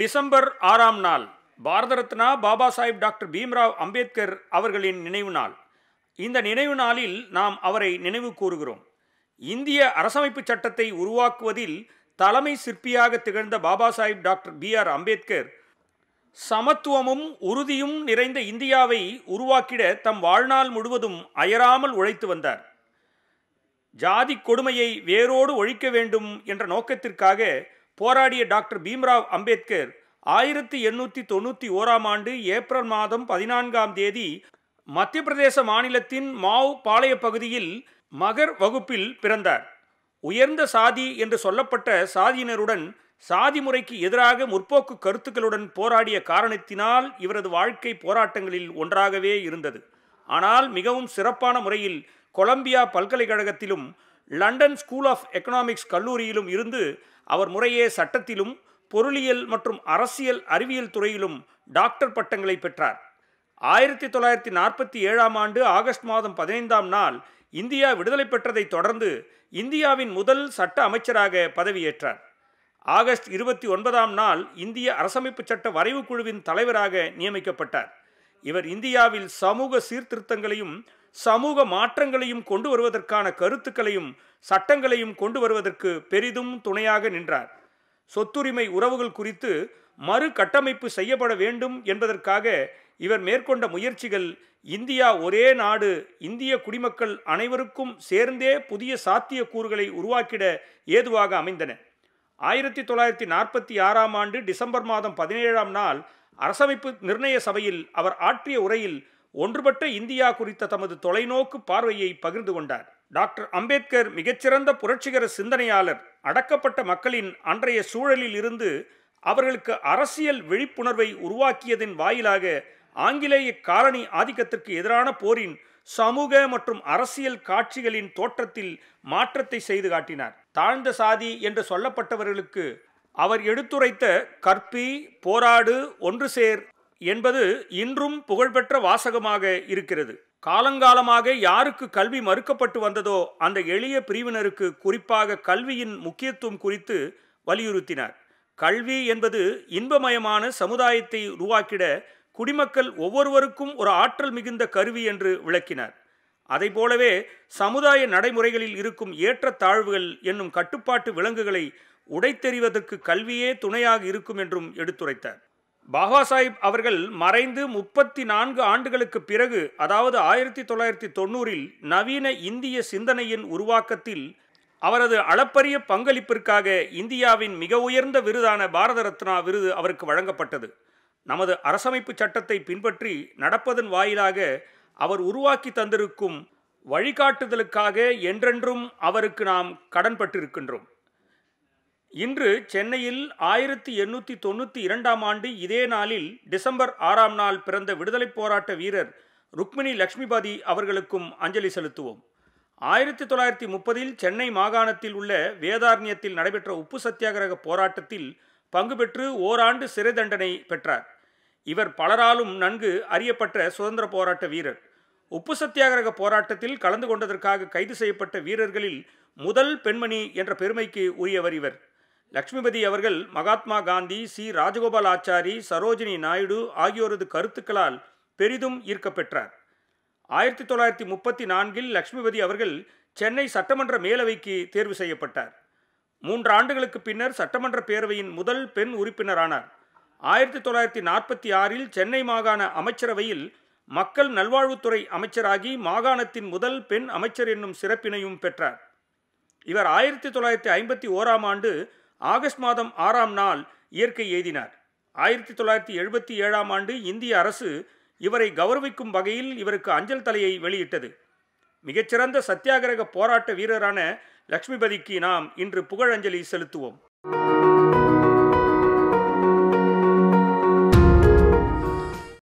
December ஆறாம் நாள் Bharat Ratna Baba Saheb doctor Bhimrao Ambedkar அவர்களின் நினைவு நாள் இந்த நினைவு நாளில் நாம் அவரை நினைவு கூறுகிறோம் இந்திய அரசமைப்பு சட்டத்தை உருவாக்குவதில் தலைமை சிற்பியாக திகழ்ந்த Baba Saheb doctor B R Ambedkar சமத்துவமும் உறுதியும் நிறைந்த இந்தியாவை உருவாக்கிட தம் வாழ்நாள் முழுவதும் அயராமல் உழைத்து வந்தார் ஜாதி கொடுமையை வேரோடு ஒழிக்க வேண்டும் என்ற நோக்கத்திற்காக போராடிய டாக்டர் பீம்ராவ் அம்பேத்கர் ஆயிரத்தி எண்ணூற்றி தொண்ணூற்றி ஓராம் ஆண்டு ஏப்ரல் மாதம் பதினான்காம் தேதி மத்திய பிரதேச மாநிலத்தின் மாவ் பாளைய பகுதியில் மகர் வகுப்பில் பிறந்தார் உயர்ந்த சாதி என்று சொல்லப்பட்ட சாதியினருடன் சாதி முறைக்கு எதிராக முற்போக்கு கருத்துக்களுடன் போராடிய காரணத்தினால் இவரது வாழ்க்கை போராட்டங்களில் ஒன்றாகவே இருந்தது ஆனால் மிகவும் சிறப்பான முறையில் கொலம்பியா பல்கலைக்கழகத்திலும் லண்டன் ஸ்கூல் ஆஃப் எக்கனாமிக்ஸ் கல்லூரியிலும் இருந்து அவர் முறையே சட்டத்திலும் பொருளியல் மற்றும் அரசியல் அறிவியல் துறையிலும் டாக்டர் பட்டங்களை பெற்றார் ஆயிரத்தி தொள்ளாயிரத்தி நாற்பத்தி ஏழாம் ஆண்டு ஆகஸ்ட் மாதம் பதினைந்தாம் நாள் இந்தியா விடுதலை பெற்றதை தொடர்ந்து இந்தியாவின் முதல் சட்ட அமைச்சராக பதவியேற்றார் ஆகஸ்ட் இருபத்தி ஒன்பதாம் நாள் இந்திய அரசமைப்பு சட்ட வரைவு குழுவின் தலைவராக நியமிக்கப்பட்டார் இவர் இந்தியாவில் சமூக சீர்திருத்தங்களையும் சமூக மாற்றங்களையும் கொண்டு வருவதற்கான கருத்துக்களையும் சட்டங்களையும் கொண்டு வருவதற்கு பெரிதும் துணையாக நின்றார் சொத்துரிமை உறவுகள் குறித்து மறு கட்டமைப்பு செய்யப்பட வேண்டும் என்பதற்காக இவர் மேற்கொண்ட முயற்சிகள் இந்தியா ஒரே நாடு இந்திய குடிமக்கள் அனைவருக்கும் சேர்ந்தே புதிய சாத்திய கூறுகளை உருவாக்கிட ஏதுவாக அமைந்தன ஆயிரத்தி தொள்ளாயிரத்தி நாற்பத்தி ஆறாம் ஆண்டு டிசம்பர் மாதம் பதினேழாம் நாள் அரசமைப்பு நிர்ணய சபையில் அவர் ஆற்றிய உரையில் ஒன்றுபட்ட இந்தியா குறித்த தமது தொலைநோக்கு பார்வையை பகிர்ந்து கொண்டார் டாக்டர் அம்பேத்கர் மிகச்சிறந்த புரட்சிகர சிந்தனையாளர் அடக்கப்பட்ட மக்களின் அன்றைய சூழலில் இருந்து அவர்களுக்கு அரசியல் விழிப்புணர்வை உருவாக்கியதன் வாயிலாக ஆங்கிலேய காலனி ஆதிக்கத்திற்கு எதிரான போரின் சமூக மற்றும் அரசியல் காட்சிகளின் தோற்றத்தில் மாற்றத்தை செய்து காட்டினார் தாழ்ந்த சாதி என்று சொல்லப்பட்டவர்களுக்கு அவர் எடுத்துரைத்த கற்பி போராடு ஒன்று சேர் என்பது இன்றும் புகழ்பெற்ற வாசகமாக இருக்கிறது காலங்காலமாக யாருக்கு கல்வி மறுக்கப்பட்டு வந்ததோ அந்த எளிய பிரிவினருக்கு குறிப்பாக கல்வியின் முக்கியத்துவம் குறித்து வலியுறுத்தினார் கல்வி என்பது இன்பமயமான சமுதாயத்தை உருவாக்கிட குடிமக்கள் ஒவ்வொருவருக்கும் ஒரு ஆற்றல் மிகுந்த கருவி என்று விளக்கினார் அதை போலவே சமுதாய நடைமுறைகளில் இருக்கும் ஏற்ற தாழ்வுகள் என்னும் கட்டுப்பாட்டு விலங்குகளை உடைத்தெறிவதற்கு கல்வியே துணையாக இருக்கும் என்றும் எடுத்துரைத்தார் பாபா சாஹிப் அவர்கள் மறைந்து முப்பத்தி நான்கு ஆண்டுகளுக்கு பிறகு அதாவது ஆயிரத்தி தொள்ளாயிரத்தி தொண்ணூறில் நவீன இந்திய சிந்தனையின் உருவாக்கத்தில் அவரது அளப்பரிய பங்களிப்பிற்காக இந்தியாவின் மிக உயர்ந்த விருதான பாரத ரத்னா விருது அவருக்கு வழங்கப்பட்டது நமது அரசமைப்பு சட்டத்தை பின்பற்றி நடப்பதன் வாயிலாக அவர் உருவாக்கி தந்திருக்கும் வழிகாட்டுதலுக்காக என்றென்றும் அவருக்கு நாம் கடன்பட்டிருக்கின்றோம் இன்று சென்னையில் ஆயிரத்தி எண்ணூற்றி தொண்ணூற்றி இரண்டாம் ஆண்டு இதே நாளில் டிசம்பர் ஆறாம் நாள் பிறந்த விடுதலைப் போராட்ட வீரர் ருக்மிணி லக்ஷ்மிபாதி அவர்களுக்கும் அஞ்சலி செலுத்துவோம் ஆயிரத்தி தொள்ளாயிரத்தி முப்பதில் சென்னை மாகாணத்தில் உள்ள வேதாரண்யத்தில் நடைபெற்ற உப்பு சத்தியாகிரக போராட்டத்தில் பங்கு பெற்று ஓராண்டு சிறை தண்டனை பெற்றார் இவர் பலராலும் நன்கு அறியப்பட்ட சுதந்திர போராட்ட வீரர் உப்பு சத்தியாகிரக போராட்டத்தில் கலந்து கொண்டதற்காக கைது செய்யப்பட்ட வீரர்களில் முதல் பெண்மணி என்ற பெருமைக்கு உரியவர் இவர் லக்ஷ்மிபதி அவர்கள் மகாத்மா காந்தி சி ராஜகோபால் ஆச்சாரி சரோஜினி நாயுடு ஆகியோரது கருத்துக்களால் பெரிதும் ஈர்க்கப்பெற்றார் ஆயிரத்தி தொள்ளாயிரத்தி முப்பத்தி நான்கில் லக்ஷ்மிபதி அவர்கள் சென்னை சட்டமன்ற மேலவைக்கு தேர்வு செய்யப்பட்டார் மூன்று ஆண்டுகளுக்கு பின்னர் சட்டமன்ற பேரவையின் முதல் பெண் உறுப்பினரானார் ஆயிரத்தி தொள்ளாயிரத்தி நாற்பத்தி ஆறில் சென்னை மாகாண அமைச்சரவையில் மக்கள் நல்வாழ்வுத்துறை அமைச்சராகி மாகாணத்தின் முதல் பெண் அமைச்சர் என்னும் சிறப்பினையும் பெற்றார் இவர் ஆயிரத்தி தொள்ளாயிரத்தி ஐம்பத்தி ஓராம் ஆண்டு ஆகஸ்ட் மாதம் ஆறாம் நாள் இயற்கை எய்தினார் ஆயிரத்தி தொள்ளாயிரத்தி எழுபத்தி ஏழாம் ஆண்டு இந்திய அரசு இவரை கௌரவிக்கும் வகையில் இவருக்கு அஞ்சல் தலையை வெளியிட்டது மிகச்சிறந்த சத்தியாகிரக போராட்ட வீரரான லக்ஷ்மிபதிக்கு நாம் இன்று புகழஞ்சலி செலுத்துவோம்